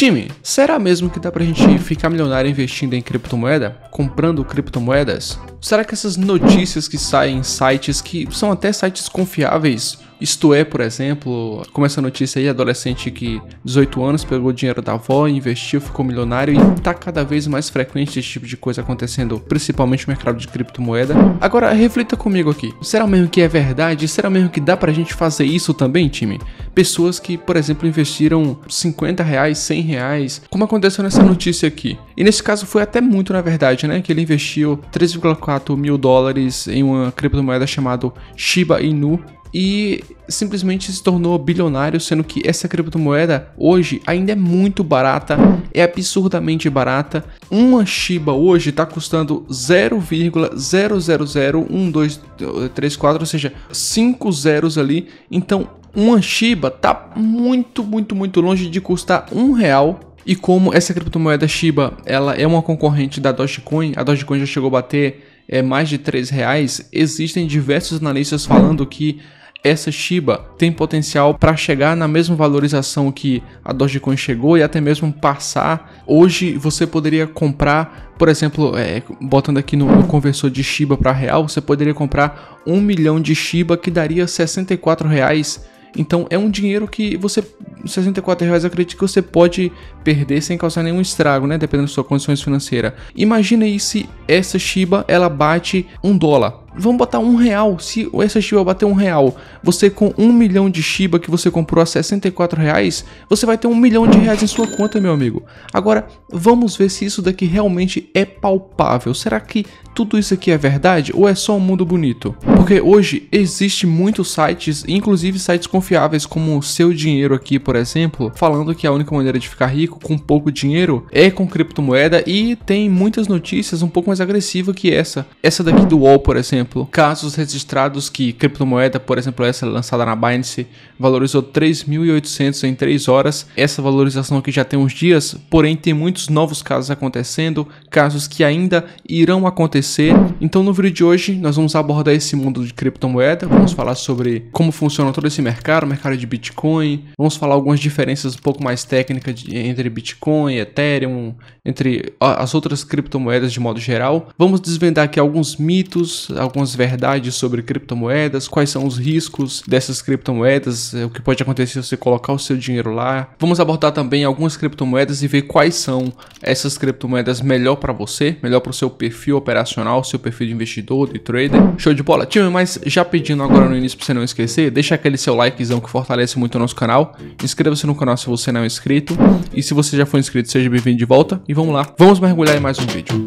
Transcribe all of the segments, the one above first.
Time, será mesmo que dá pra gente ficar milionário investindo em criptomoeda? Comprando criptomoedas? Será que essas notícias que saem em sites que são até sites confiáveis isto é, por exemplo, como essa notícia aí, adolescente que 18 anos pegou dinheiro da avó, investiu, ficou milionário e tá cada vez mais frequente esse tipo de coisa acontecendo, principalmente no mercado de criptomoeda. Agora, reflita comigo aqui. Será mesmo que é verdade? Será mesmo que dá pra gente fazer isso também, time? Pessoas que, por exemplo, investiram 50 reais, 100 reais, como aconteceu nessa notícia aqui. E nesse caso foi até muito, na verdade, né? Que ele investiu 3,4 mil dólares em uma criptomoeda chamada Shiba Inu, e simplesmente se tornou bilionário, sendo que essa criptomoeda hoje ainda é muito barata, é absurdamente barata. Uma Shiba hoje está custando 0,000123,4, ou seja, 5 zeros ali. Então, uma Shiba tá muito, muito, muito longe de custar um real. E como essa criptomoeda Shiba ela é uma concorrente da Dogecoin, a Dogecoin já chegou a bater é, mais de 3 reais, existem diversos analistas falando que essa Shiba tem potencial para chegar na mesma valorização que a Dogecoin chegou e até mesmo passar. Hoje você poderia comprar, por exemplo, é, botando aqui no, no conversor de Shiba para real, você poderia comprar um milhão de Shiba que daria 64 reais. Então é um dinheiro que você 64 reais acredito que você pode perder sem causar nenhum estrago, né? Dependendo das suas condições financeiras. Imagina aí se essa Shiba ela bate um dólar vamos botar um real. Se essa Shiba bater um real, você com um milhão de Shiba que você comprou a 64 reais, você vai ter um milhão de reais em sua conta, meu amigo. Agora, vamos ver se isso daqui realmente é palpável. Será que tudo isso aqui é verdade ou é só um mundo bonito? Porque hoje existe muitos sites, inclusive sites confiáveis como o Seu Dinheiro aqui, por exemplo, falando que a única maneira de ficar rico com pouco dinheiro é com criptomoeda e tem muitas notícias um pouco mais agressivas que essa. Essa daqui do UOL, por exemplo exemplo, casos registrados que criptomoeda, por exemplo, essa lançada na Binance, valorizou 3.800 em 3 horas. Essa valorização aqui já tem uns dias, porém tem muitos novos casos acontecendo, casos que ainda irão acontecer. Então no vídeo de hoje nós vamos abordar esse mundo de criptomoeda, vamos falar sobre como funciona todo esse mercado, mercado de Bitcoin, vamos falar algumas diferenças um pouco mais técnicas de, entre Bitcoin, Ethereum, entre as outras criptomoedas de modo geral. Vamos desvendar aqui alguns mitos, alguns algumas verdades sobre criptomoedas, quais são os riscos dessas criptomoedas, é, o que pode acontecer se você colocar o seu dinheiro lá. Vamos abordar também algumas criptomoedas e ver quais são essas criptomoedas melhor para você, melhor para o seu perfil operacional, seu perfil de investidor, de trader. Show de bola, time, mas já pedindo agora no início para você não esquecer, deixa aquele seu likezão que fortalece muito o nosso canal. Inscreva-se no canal se você não é inscrito e se você já for inscrito, seja bem-vindo de volta e vamos lá. Vamos mergulhar em mais um vídeo.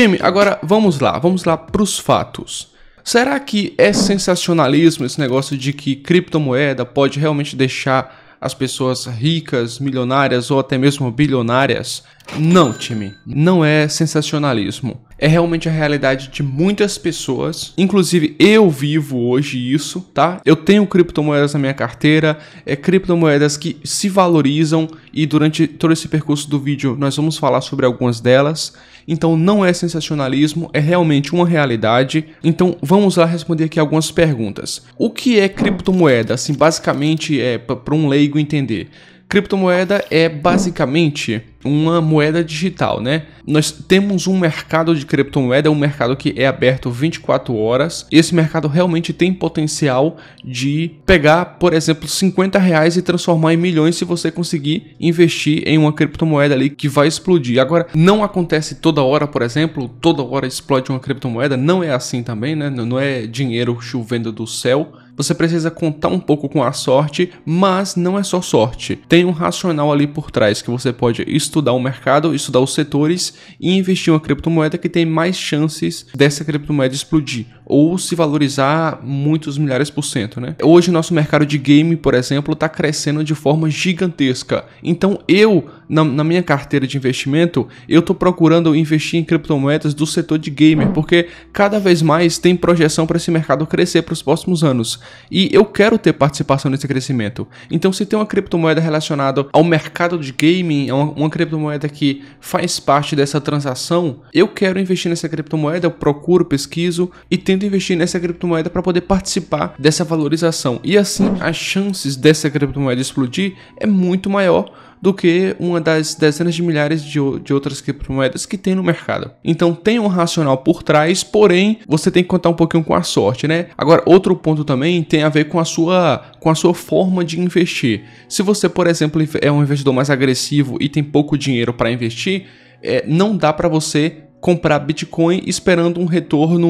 Time, agora vamos lá, vamos lá para os fatos. Será que é sensacionalismo esse negócio de que criptomoeda pode realmente deixar as pessoas ricas, milionárias ou até mesmo bilionárias? Não, time, não é sensacionalismo é realmente a realidade de muitas pessoas. Inclusive, eu vivo hoje isso, tá? Eu tenho criptomoedas na minha carteira, é criptomoedas que se valorizam e durante todo esse percurso do vídeo nós vamos falar sobre algumas delas. Então, não é sensacionalismo, é realmente uma realidade. Então, vamos lá responder aqui algumas perguntas. O que é criptomoeda? Assim, basicamente é para um leigo entender criptomoeda é basicamente uma moeda digital, né? Nós temos um mercado de criptomoeda, um mercado que é aberto 24 horas. Esse mercado realmente tem potencial de pegar, por exemplo, 50 reais e transformar em milhões se você conseguir investir em uma criptomoeda ali que vai explodir. Agora, não acontece toda hora, por exemplo, toda hora explode uma criptomoeda, não é assim também, né? Não é dinheiro chovendo do céu você precisa contar um pouco com a sorte, mas não é só sorte. Tem um racional ali por trás que você pode estudar o mercado, estudar os setores e investir em uma criptomoeda que tem mais chances dessa criptomoeda explodir ou se valorizar muitos milhares por cento, né? Hoje nosso mercado de game, por exemplo, está crescendo de forma gigantesca. Então eu, na, na minha carteira de investimento, eu estou procurando investir em criptomoedas do setor de gamer, porque cada vez mais tem projeção para esse mercado crescer para os próximos anos. E eu quero ter participação nesse crescimento. Então se tem uma criptomoeda relacionada ao mercado de gaming, é uma, uma criptomoeda que faz parte dessa transação, eu quero investir nessa criptomoeda, eu procuro, pesquiso e tento investir nessa criptomoeda para poder participar dessa valorização. E assim, as chances dessa criptomoeda explodir é muito maior do que uma das dezenas de milhares de, de outras criptomoedas que tem no mercado. Então tem um racional por trás, porém você tem que contar um pouquinho com a sorte, né? Agora outro ponto também tem a ver com a sua com a sua forma de investir. Se você, por exemplo, é um investidor mais agressivo e tem pouco dinheiro para investir, é, não dá para você comprar Bitcoin esperando um retorno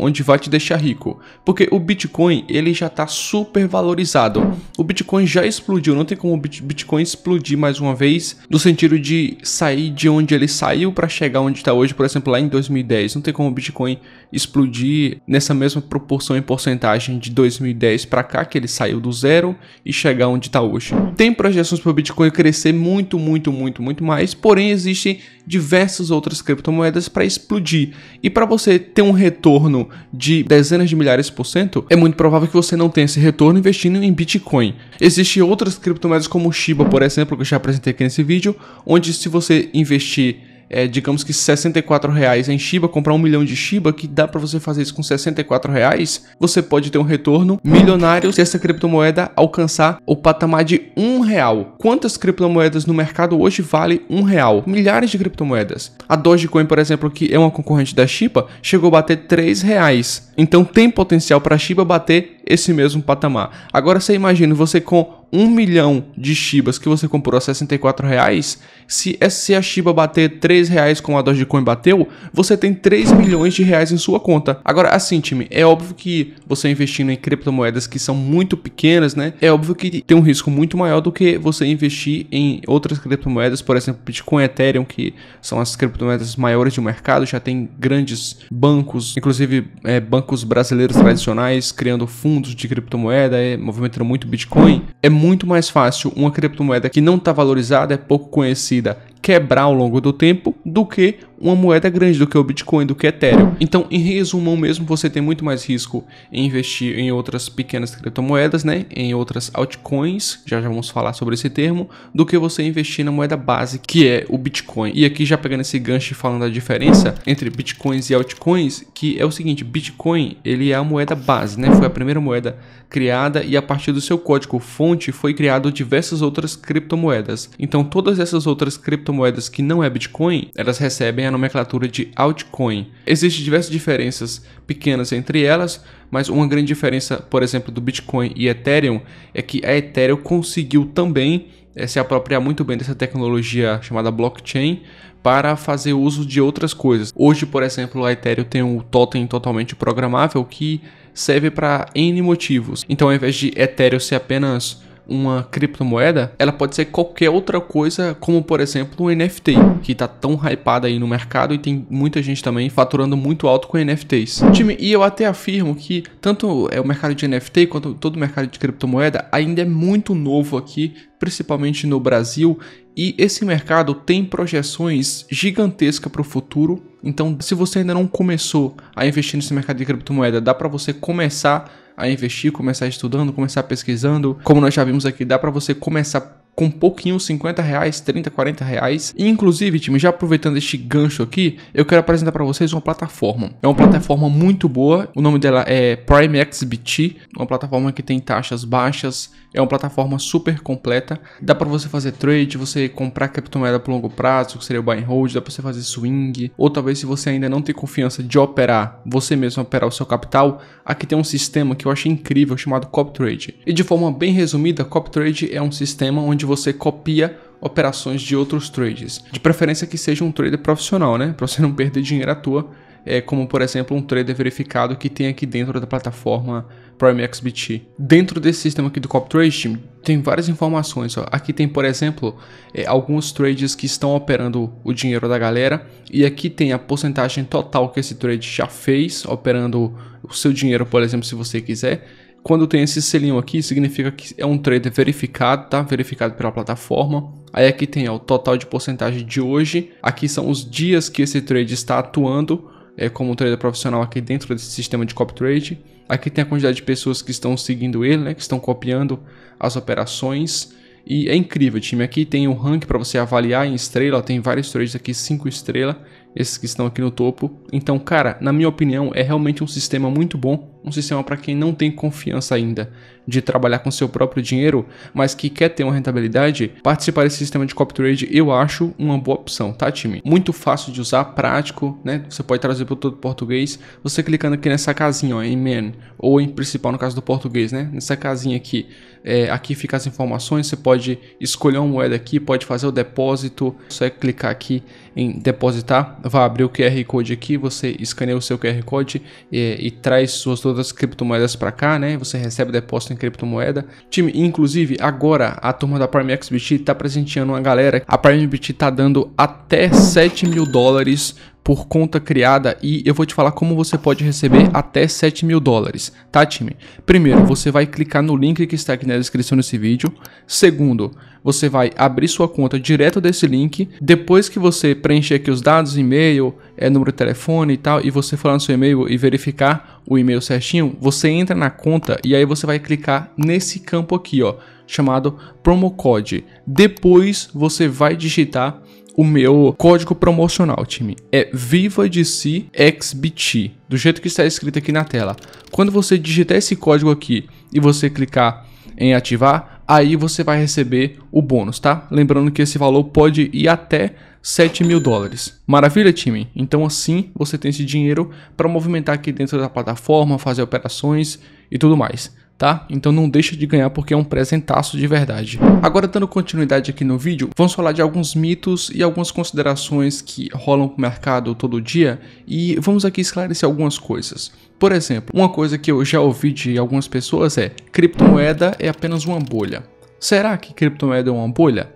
onde vai te deixar rico, porque o Bitcoin ele já está super valorizado. O Bitcoin já explodiu, não tem como o Bitcoin explodir mais uma vez no sentido de sair de onde ele saiu para chegar onde está hoje, por exemplo, lá em 2010. Não tem como o Bitcoin explodir nessa mesma proporção e porcentagem de 2010 para cá que ele saiu do zero e chegar onde está hoje. Tem projeções para o Bitcoin crescer muito, muito, muito, muito mais, porém existem diversas outras criptomoedas para explodir. E para você ter um retorno de dezenas de milhares por cento, é muito provável que você não tenha esse retorno investindo em Bitcoin. Existem outras criptomoedas como Shiba, por exemplo, que eu já apresentei aqui nesse vídeo, onde se você investir é, digamos que 64 reais em Shiba, comprar um milhão de Shiba, que dá para você fazer isso com 64 reais, você pode ter um retorno milionário se essa criptomoeda alcançar o patamar de um real. Quantas criptomoedas no mercado hoje vale um real? Milhares de criptomoedas. A Dogecoin, por exemplo, que é uma concorrente da Shiba, chegou a bater 3 reais. Então tem potencial para a Shiba bater esse mesmo patamar. Agora você imagina você com 1 milhão de Shibas que você comprou a 64 reais, se, é, se a Shiba bater 3 reais como a Dogecoin bateu, você tem 3 milhões de reais em sua conta. Agora, assim, time, é óbvio que você investindo em criptomoedas que são muito pequenas, né? É óbvio que tem um risco muito maior do que você investir em outras criptomoedas, por exemplo, Bitcoin, e Ethereum, que são as criptomoedas maiores do mercado, já tem grandes bancos, inclusive é, bancos bancos brasileiros tradicionais criando fundos de criptomoeda, é, movimentando muito Bitcoin, é muito mais fácil uma criptomoeda que não está valorizada, é pouco conhecida, quebrar ao longo do tempo do que uma moeda grande do que o Bitcoin, do que Ethereum. Então, em resumo, mesmo, você tem muito mais risco em investir em outras pequenas criptomoedas, né? Em outras altcoins, já já vamos falar sobre esse termo, do que você investir na moeda base, que é o Bitcoin. E aqui já pegando esse gancho e falando da diferença entre Bitcoins e altcoins, que é o seguinte, Bitcoin, ele é a moeda base, né? Foi a primeira moeda criada e a partir do seu código fonte foi criado diversas outras criptomoedas. Então, todas essas outras criptomoedas que não é Bitcoin, elas recebem a nomenclatura de altcoin. Existem diversas diferenças pequenas entre elas, mas uma grande diferença, por exemplo, do Bitcoin e Ethereum é que a Ethereum conseguiu também é, se apropriar muito bem dessa tecnologia chamada blockchain para fazer uso de outras coisas. Hoje, por exemplo, a Ethereum tem um totem totalmente programável que serve para N motivos. Então, ao invés de Ethereum ser apenas uma criptomoeda, ela pode ser qualquer outra coisa, como por exemplo o NFT, que está tão hypado aí no mercado e tem muita gente também faturando muito alto com NFTs. Time, e eu até afirmo que tanto é o mercado de NFT quanto todo o mercado de criptomoeda ainda é muito novo aqui, principalmente no Brasil, e esse mercado tem projeções gigantescas para o futuro. Então, se você ainda não começou a investir nesse mercado de criptomoeda, dá para você começar a investir, começar estudando, começar pesquisando. Como nós já vimos aqui, dá para você começar com pouquinho, 50 reais, 30, 40 reais. E, inclusive, time, já aproveitando este gancho aqui, eu quero apresentar para vocês uma plataforma. É uma plataforma muito boa, o nome dela é PrimeXBT uma plataforma que tem taxas baixas, é uma plataforma super completa, dá para você fazer trade, você comprar criptomoeda por longo prazo, que seria o buy and hold, dá para você fazer swing, ou talvez se você ainda não tem confiança de operar, você mesmo operar o seu capital, aqui tem um sistema que eu achei incrível chamado CopTrade. E de forma bem resumida, CopTrade é um sistema onde onde você copia operações de outros trades. De preferência que seja um trader profissional, né? Para você não perder dinheiro à toa. É como, por exemplo, um trader verificado que tem aqui dentro da plataforma PrimeXBT. Dentro desse sistema aqui do CopTrade, tem várias informações. Ó. Aqui tem, por exemplo, é, alguns trades que estão operando o dinheiro da galera. E aqui tem a porcentagem total que esse trade já fez, operando o seu dinheiro, por exemplo, se você quiser quando tem esse selinho aqui, significa que é um trader verificado, tá? Verificado pela plataforma. Aí aqui tem ó, o total de porcentagem de hoje. Aqui são os dias que esse trade está atuando é, como um trader profissional aqui dentro desse sistema de copy trade. Aqui tem a quantidade de pessoas que estão seguindo ele, né? Que estão copiando as operações. E é incrível, time. Aqui tem o um rank para você avaliar em estrela. Ó, tem vários trades aqui, 5 estrelas, esses que estão aqui no topo. Então, cara, na minha opinião, é realmente um sistema muito bom um sistema para quem não tem confiança ainda de trabalhar com seu próprio dinheiro, mas que quer ter uma rentabilidade, participar desse sistema de copy trade eu acho uma boa opção, tá time? Muito fácil de usar, prático, né? Você pode trazer para todo português. Você clicando aqui nessa casinha, ó, em man ou em principal no caso do português, né? Nessa casinha aqui, é, aqui fica as informações. Você pode escolher uma moeda aqui, pode fazer o depósito. Só é clicar aqui em depositar, vai abrir o QR code aqui. Você escaneia o seu QR code é, e traz suas todas as criptomoedas para cá, né? Você recebe depósito em criptomoeda. Time, inclusive, agora a turma da Prime XBT tá presenteando uma galera. A Prime XBT tá dando até 7 mil dólares por conta criada e eu vou te falar como você pode receber até 7 mil dólares, tá time? Primeiro, você vai clicar no link que está aqui na descrição desse vídeo. Segundo, você vai abrir sua conta direto desse link. Depois que você preencher aqui os dados, e-mail, é, número de telefone e tal, e você falar no seu e-mail e verificar o e-mail certinho, você entra na conta e aí você vai clicar nesse campo aqui, ó, chamado promo code. Depois você vai digitar o meu código promocional, time. É Viva de Si XBT, do jeito que está escrito aqui na tela. Quando você digitar esse código aqui e você clicar em ativar, aí você vai receber o bônus, tá? Lembrando que esse valor pode ir até 7 mil dólares. Maravilha, time? Então assim você tem esse dinheiro para movimentar aqui dentro da plataforma, fazer operações e tudo mais tá? Então não deixa de ganhar porque é um presentaço de verdade. Agora dando continuidade aqui no vídeo, vamos falar de alguns mitos e algumas considerações que rolam pro mercado todo dia e vamos aqui esclarecer algumas coisas. Por exemplo, uma coisa que eu já ouvi de algumas pessoas é: criptomoeda é apenas uma bolha. Será que criptomoeda é uma bolha?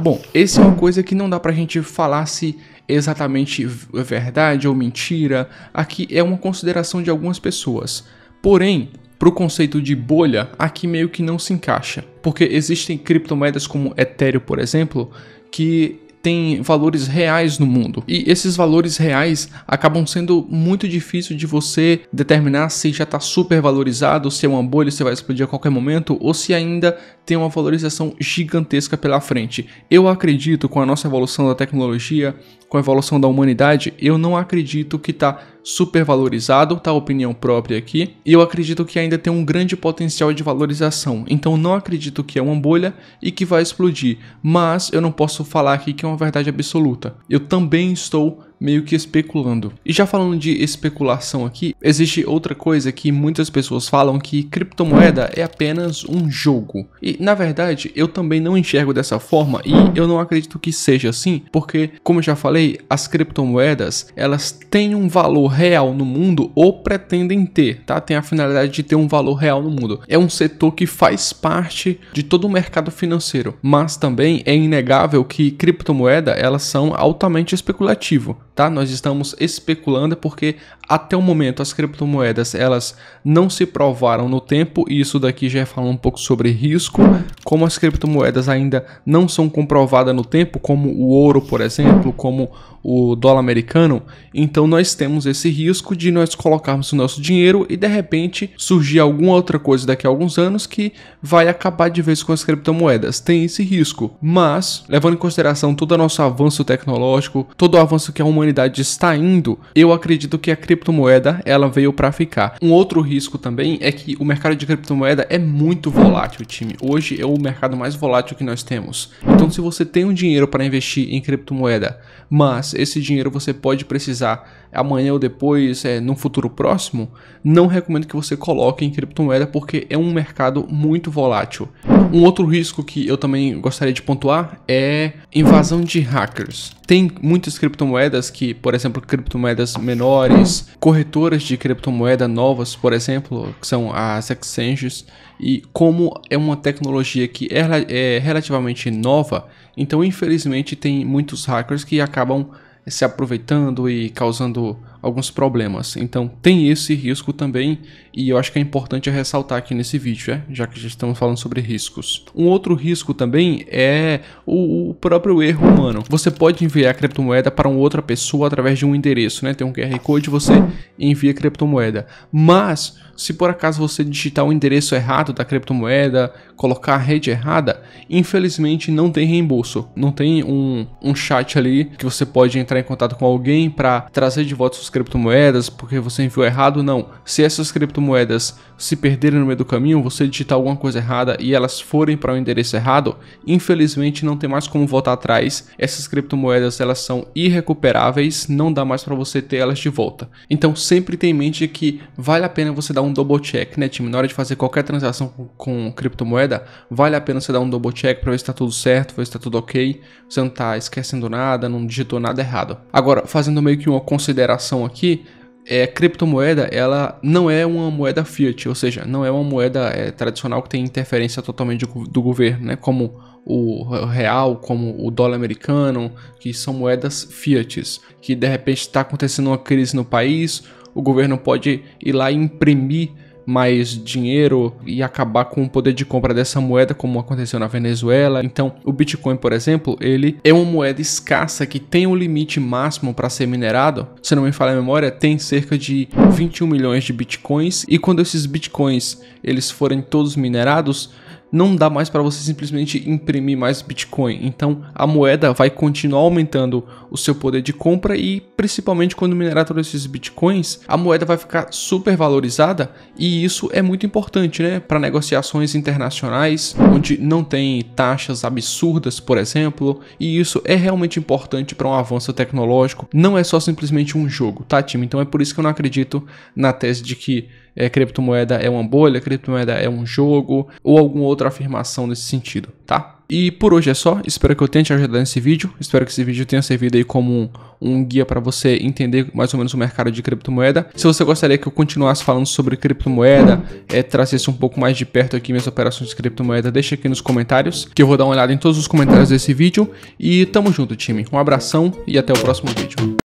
Bom, essa é uma coisa que não dá pra gente falar se exatamente verdade ou mentira. Aqui é uma consideração de algumas pessoas. Porém, para o conceito de bolha, aqui meio que não se encaixa, porque existem criptomoedas como Ethereum, por exemplo, que tem valores reais no mundo. E esses valores reais acabam sendo muito difícil de você determinar se já está super valorizado, se é uma bolha, se vai explodir a qualquer momento, ou se ainda tem uma valorização gigantesca pela frente. Eu acredito, com a nossa evolução da tecnologia, com a evolução da humanidade, eu não acredito que está supervalorizado, tá? Opinião própria aqui. E eu acredito que ainda tem um grande potencial de valorização. Então não acredito que é uma bolha e que vai explodir. Mas eu não posso falar aqui que é uma verdade absoluta. Eu também estou meio que especulando. E já falando de especulação aqui, existe outra coisa que muitas pessoas falam que criptomoeda é apenas um jogo. E na verdade, eu também não enxergo dessa forma e eu não acredito que seja assim, porque como eu já falei, as criptomoedas, elas têm um valor real no mundo ou pretendem ter, tá? Tem a finalidade de ter um valor real no mundo. É um setor que faz parte de todo o mercado financeiro, mas também é inegável que criptomoeda elas são altamente especulativo tá? Nós estamos especulando é porque até o momento as criptomoedas elas não se provaram no tempo e isso daqui já é fala um pouco sobre risco, como as criptomoedas ainda não são comprovadas no tempo, como o ouro, por exemplo, como o dólar americano, então nós temos esse risco de nós colocarmos o nosso dinheiro e de repente surgir alguma outra coisa daqui a alguns anos que vai acabar de vez com as criptomoedas. Tem esse risco, mas levando em consideração todo o nosso avanço tecnológico, todo o avanço que a humanidade humanidade está indo, eu acredito que a criptomoeda ela veio para ficar. Um outro risco também é que o mercado de criptomoeda é muito volátil, time. Hoje é o mercado mais volátil que nós temos. Então, se você tem um dinheiro para investir em criptomoeda, mas esse dinheiro você pode precisar amanhã ou depois, é, num futuro próximo, não recomendo que você coloque em criptomoeda porque é um mercado muito volátil. Um outro risco que eu também gostaria de pontuar é invasão de hackers. Tem muitas criptomoedas que, por exemplo, criptomoedas menores, corretoras de criptomoeda novas, por exemplo, que são as exchanges, e como é uma tecnologia que é, é relativamente nova, então infelizmente tem muitos hackers que acabam se aproveitando e causando alguns problemas. Então tem esse risco também, e eu acho que é importante ressaltar aqui nesse vídeo, é, já que já estamos falando sobre riscos. Um outro risco também é o, o próprio erro humano. Você pode enviar criptomoeda para outra pessoa através de um endereço, né? Tem um QR Code, você envia criptomoeda. Mas se por acaso você digitar o endereço errado da criptomoeda, colocar a rede errada, infelizmente não tem reembolso. Não tem um, um chat ali que você pode entrar em contato com alguém para trazer de volta criptomoedas porque você enviou errado, não. Se essas criptomoedas se perderem no meio do caminho, você digitar alguma coisa errada e elas forem para o um endereço errado, infelizmente não tem mais como voltar atrás. Essas criptomoedas elas são irrecuperáveis, não dá mais para você ter elas de volta. Então sempre tenha em mente que vale a pena você dar um double check, né, time? Na hora de fazer qualquer transação com, com criptomoeda, vale a pena você dar um double check para ver se está tudo certo, ver se está tudo ok, você não está esquecendo nada, não digitou nada errado. Agora, fazendo meio que uma consideração aqui é criptomoeda, ela não é uma moeda fiat, ou seja, não é uma moeda é, tradicional que tem interferência totalmente do, do governo, né? Como o real, como o dólar americano, que são moedas fiat, que de repente está acontecendo uma crise no país, o governo pode ir lá e imprimir mais dinheiro e acabar com o poder de compra dessa moeda, como aconteceu na Venezuela. Então, o Bitcoin, por exemplo, ele é uma moeda escassa que tem um limite máximo para ser minerado. Se não me falha a memória, tem cerca de 21 milhões de bitcoins e quando esses bitcoins eles forem todos minerados, não dá mais para você simplesmente imprimir mais Bitcoin. Então a moeda vai continuar aumentando o seu poder de compra e principalmente quando minerar todos esses Bitcoins, a moeda vai ficar super valorizada e isso é muito importante, né, para negociações internacionais onde não tem taxas absurdas, por exemplo, e isso é realmente importante para um avanço tecnológico. Não é só simplesmente um jogo, tá, time? Então é por isso que eu não acredito na tese de que é, criptomoeda é uma bolha, criptomoeda é um jogo, ou alguma outra afirmação nesse sentido, tá? E por hoje é só, espero que eu tenha te ajudado nesse vídeo, espero que esse vídeo tenha servido aí como um, um guia para você entender mais ou menos o mercado de criptomoeda. Se você gostaria que eu continuasse falando sobre criptomoeda, é, trazesse um pouco mais de perto aqui minhas operações de criptomoeda, deixa aqui nos comentários, que eu vou dar uma olhada em todos os comentários desse vídeo. E tamo junto time, um abração e até o próximo vídeo.